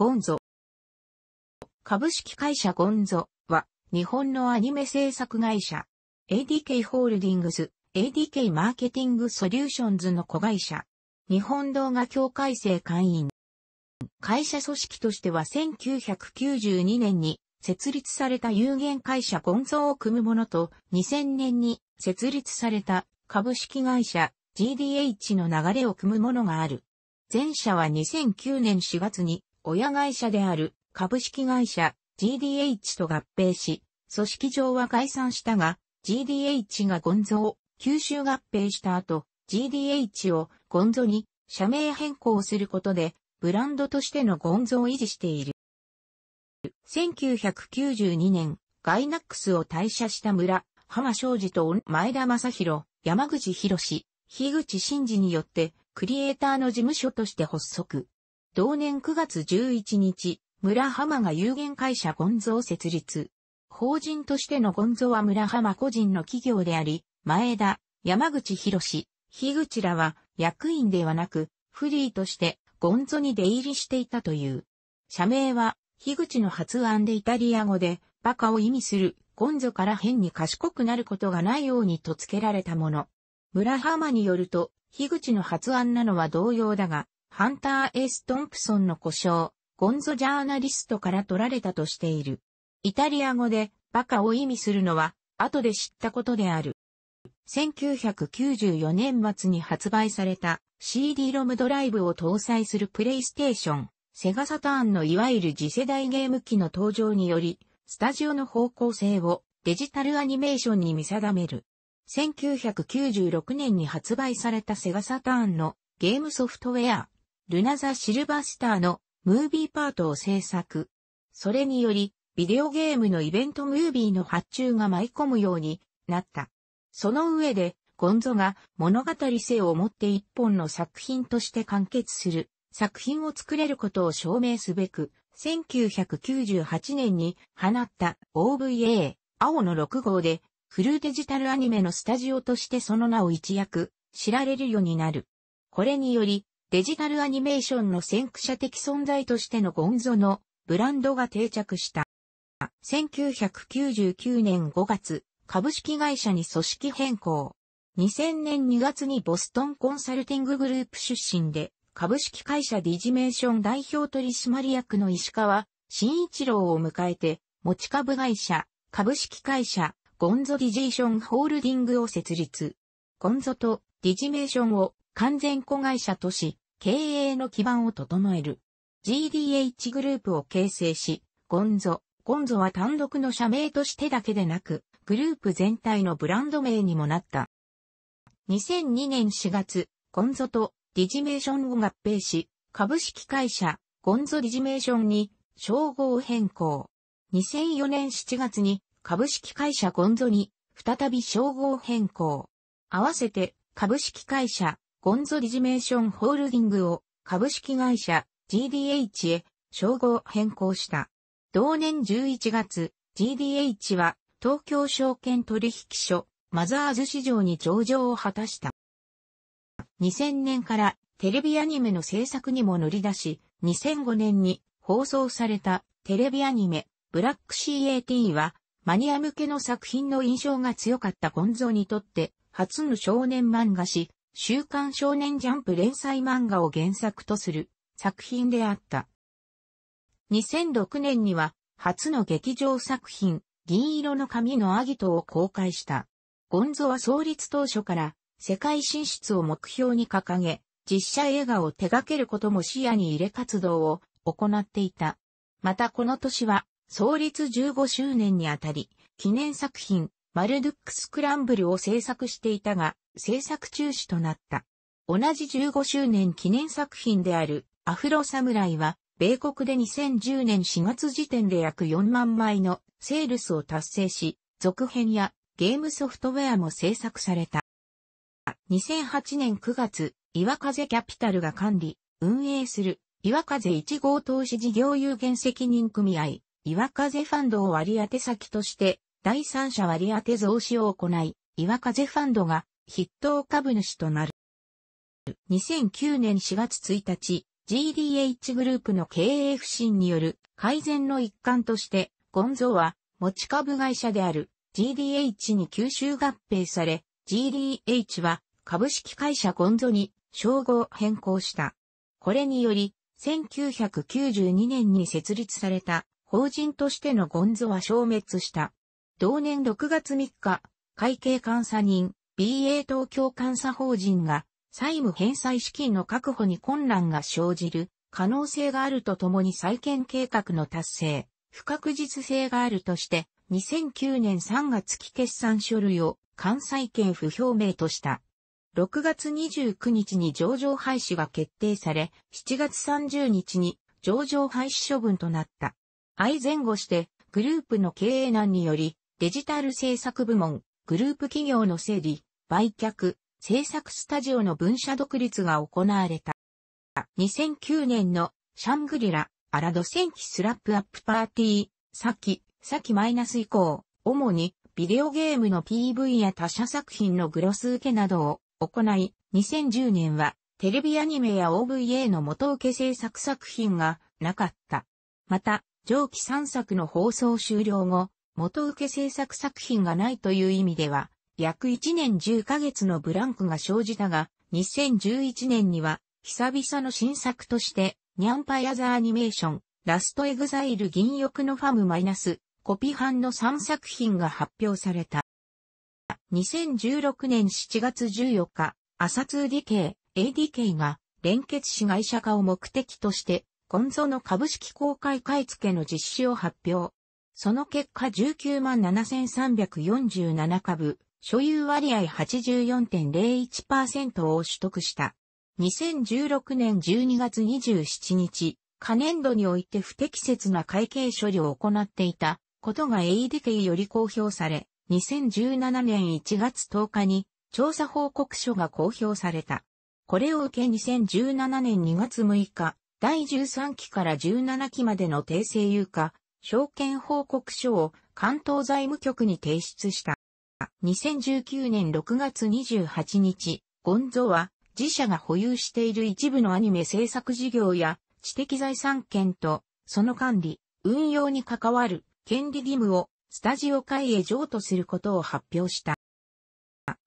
ゴンゾ。株式会社ゴンゾは日本のアニメ制作会社 ADK ホールディングス ADK マーケティングソリューションズの子会社日本動画協会制会員会社組織としては1992年に設立された有限会社ゴンゾを組むものと2000年に設立された株式会社 GDH の流れを組むものがある。前者は2009年4月に親会社である株式会社 GDH と合併し、組織上は解散したが、GDH がゴンゾを吸収合併した後、GDH をゴンゾに社名変更することで、ブランドとしてのゴンゾを維持している。1992年、ガイナックスを退社した村、浜昌司と前田正宏、山口博史、樋口真嗣によって、クリエイターの事務所として発足。同年9月11日、村浜が有限会社ゴンゾを設立。法人としてのゴンゾは村浜個人の企業であり、前田、山口博士、樋口らは役員ではなく、フリーとしてゴンゾに出入りしていたという。社名は、樋口の発案でイタリア語で、バカを意味する、ゴンゾから変に賢くなることがないようにと付けられたもの。村浜によると、樋口の発案なのは同様だが、ハンター・エース・トンプソンの故障、ゴンゾジャーナリストから取られたとしている。イタリア語でバカを意味するのは後で知ったことである。1994年末に発売された CD ロムドライブを搭載するプレイステーション、セガサターンのいわゆる次世代ゲーム機の登場により、スタジオの方向性をデジタルアニメーションに見定める。1996年に発売されたセガサターンのゲームソフトウェア、ルナザ・シルバースターのムービーパートを制作。それにより、ビデオゲームのイベントムービーの発注が舞い込むようになった。その上で、ゴンゾが物語性を持って一本の作品として完結する作品を作れることを証明すべく、1998年に放った OVA 青の6号でフルデジタルアニメのスタジオとしてその名を一躍知られるようになる。これによりデジタルアニメーションの先駆者的存在としてのゴンゾのブランドが定着した。1999年5月、株式会社に組織変更。2000年2月にボストンコンサルティンググループ出身で、株式会社ディジメーション代表取締役の石川慎一郎を迎えて、持ち株会社、株式会社、ゴンゾディジーションホールディングを設立。ゴンゾとディジメーションを完全子会社とし、経営の基盤を整える。GDH グループを形成し、ゴンゾ。ゴンゾは単独の社名としてだけでなく、グループ全体のブランド名にもなった。2002年4月、ゴンゾとディジメーションを合併し、株式会社、ゴンゾディジメーションに称号変更。2004年7月に株式会社ゴンゾに再び称号変更。合わせて株式会社ゴンゾリジメーションホールディングを株式会社 GDH へ称号変更した。同年11月、GDH は東京証券取引所マザーズ市場に上場を果たした。2000年からテレビアニメの制作にも乗り出し、2005年に放送されたテレビアニメブラック CAT はマニア向けの作品の印象が強かったゴンゾにとって初の少年漫画誌週刊少年ジャンプ連載漫画を原作とする作品であった。2006年には初の劇場作品銀色の髪のアギトを公開した。ゴンゾは創立当初から世界進出を目標に掲げ、実写映画を手掛けることも視野に入れ活動を行っていた。またこの年は創立15周年にあたり、記念作品、マルドゥックスクランブルを制作していたが、制作中止となった。同じ15周年記念作品であるアフロサムライは、米国で2010年4月時点で約4万枚のセールスを達成し、続編やゲームソフトウェアも制作された。2008年9月、岩風キャピタルが管理、運営する岩風1号投資事業有限責任組合、岩風ファンドを割当先として、第三者割当増資を行い、岩風ファンドが筆頭株主となる。2009年4月1日、GDH グループの経営不振による改善の一環として、ゴンゾは持ち株会社である GDH に吸収合併され、GDH は株式会社ゴンゾに称号変更した。これにより、1992年に設立された法人としてのゴンゾは消滅した。同年6月3日、会計監査人、BA 東京監査法人が債務返済資金の確保に困難が生じる可能性があるとともに再建計画の達成、不確実性があるとして、2009年3月期決算書類を関西圏不表明とした。6月29日に上場廃止が決定され、7月30日に上場廃止処分となった。相前後して、グループの経営難により、デジタル政策部門、グループ企業の整理、売却、制作スタジオの分社独立が行われた。2009年のシャングリラ、アラド戦記スラップアップパーティー、先、き、マイナス以降、主にビデオゲームの PV や他社作品のグロス受けなどを行い、2010年はテレビアニメや OVA の元受け制作作品がなかった。また、上記3作の放送終了後、元受け制作作品がないという意味では、約1年10ヶ月のブランクが生じたが、2011年には、久々の新作として、ニャンパイアザーアニメーション、ラストエグザイル銀翼のファムマイナス、コピハンの3作品が発表された。2016年7月14日、朝 2DK、ADK が、連結子会社化を目的として、コンゾの株式公開買付の実施を発表。その結果19万7347株、所有割合84.01%を取得した。2016年12月27日、可燃度において不適切な会計処理を行っていたことが ADK より公表され、2017年1月10日に調査報告書が公表された。これを受け2017年2月6日、第13期から17期までの訂正有価、証券報告書を関東財務局に提出した。2019年6月28日、ゴンゾは自社が保有している一部のアニメ制作事業や知的財産権とその管理、運用に関わる権利義務をスタジオ会へ譲渡することを発表した。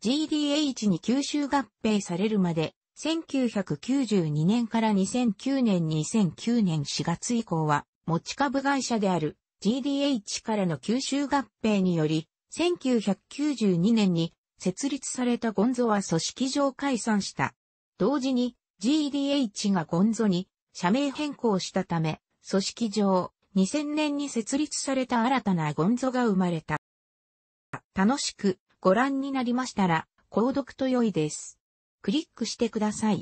GDH に吸収合併されるまで、1992年から2009年2009年4月以降は、持ち株会社である GDH からの吸収合併により、1992年に設立されたゴンゾは組織上解散した。同時に GDH がゴンゾに社名変更したため、組織上2000年に設立された新たなゴンゾが生まれた。楽しくご覧になりましたら、購読と良いです。クリックしてください。